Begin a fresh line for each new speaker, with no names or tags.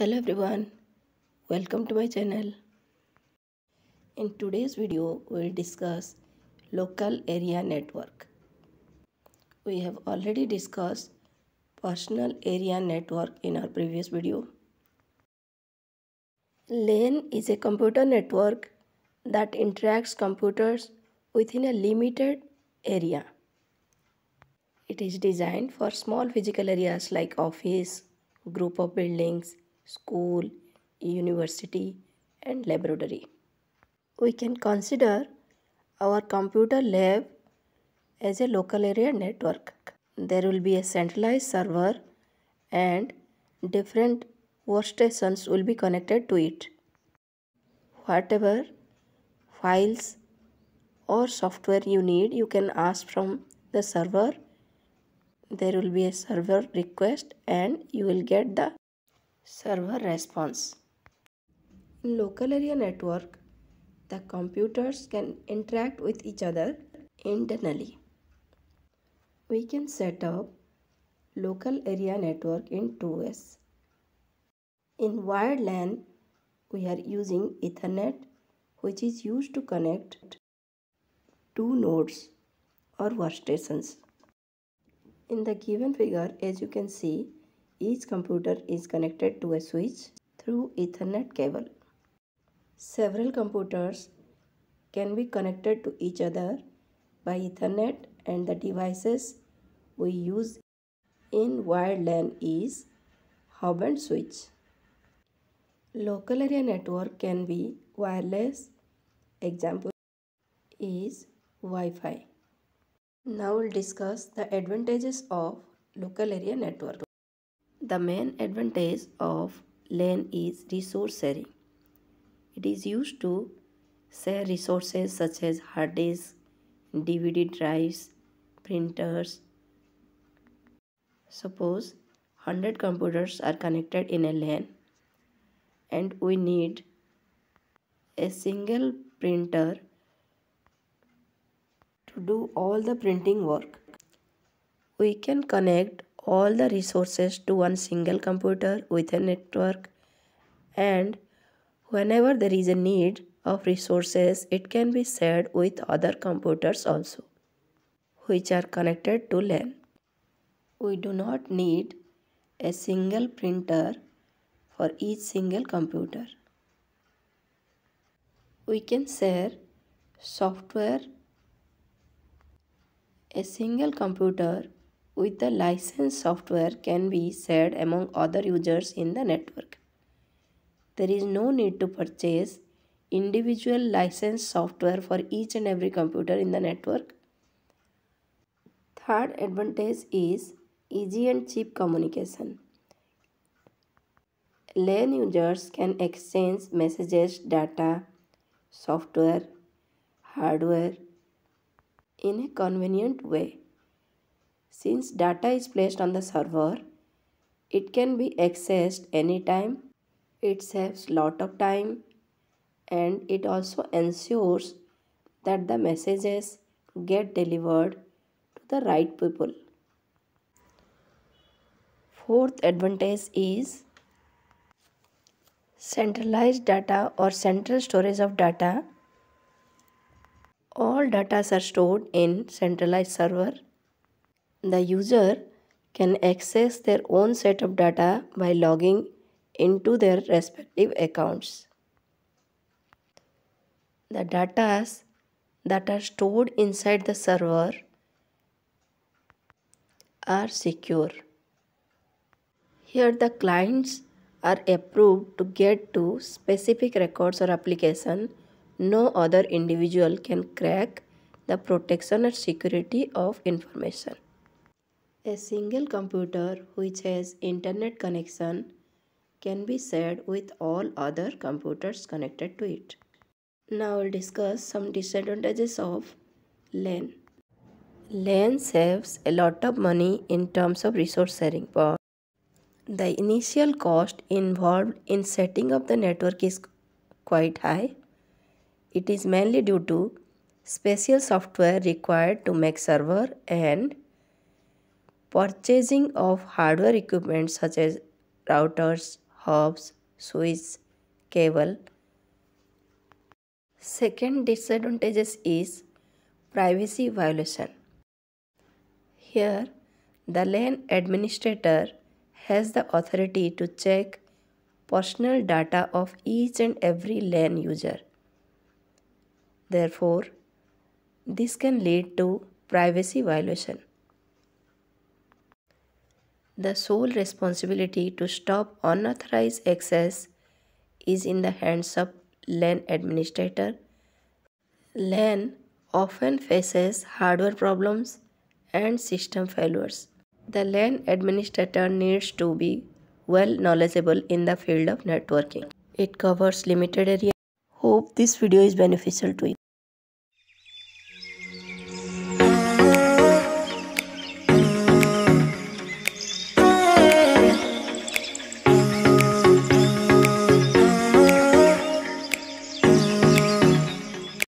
hello everyone welcome to my channel in today's video we'll discuss local area network we have already discussed personal area network in our previous video LAN is a computer network that interacts computers within a limited area it is designed for small physical areas like office group of buildings school, university and laboratory. We can consider our computer lab as a local area network. There will be a centralized server and different workstations will be connected to it. Whatever files or software you need, you can ask from the server. There will be a server request and you will get the server response. In local area network, the computers can interact with each other internally. We can set up local area network in two ways. In wired LAN, we are using Ethernet which is used to connect two nodes or workstations. In the given figure, as you can see, each computer is connected to a switch through Ethernet cable. Several computers can be connected to each other by Ethernet and the devices we use in wired LAN is hub and switch. Local area network can be wireless, example is Wi-Fi. Now we'll discuss the advantages of local area network. The main advantage of LAN is resource sharing. It is used to share resources such as hard disks, DVD drives, printers. Suppose 100 computers are connected in a LAN and we need a single printer to do all the printing work. We can connect all the resources to one single computer with a network and whenever there is a need of resources it can be shared with other computers also which are connected to LAN. We do not need a single printer for each single computer. We can share software. A single computer with the licensed software can be shared among other users in the network. There is no need to purchase individual licensed software for each and every computer in the network. Third advantage is easy and cheap communication. LAN users can exchange messages, data, software, hardware in a convenient way. Since data is placed on the server, it can be accessed anytime. It saves lot of time and it also ensures that the messages get delivered to the right people. Fourth advantage is centralized data or central storage of data. All data are stored in centralized server the user can access their own set of data by logging into their respective accounts. The data that are stored inside the server are secure. Here the clients are approved to get to specific records or application. No other individual can crack the protection or security of information. A single computer which has internet connection can be shared with all other computers connected to it. Now we will discuss some disadvantages of LAN. LAN saves a lot of money in terms of resource sharing, but the initial cost involved in setting up the network is quite high. It is mainly due to special software required to make server and purchasing of hardware equipment such as routers, hubs, switches, cable. Second disadvantages is privacy violation. Here, the LAN administrator has the authority to check personal data of each and every LAN user. Therefore, this can lead to privacy violation the sole responsibility to stop unauthorized access is in the hands of LAN administrator. LAN often faces hardware problems and system failures. The LAN administrator needs to be well knowledgeable in the field of networking. It covers limited area. Hope this video is beneficial to you.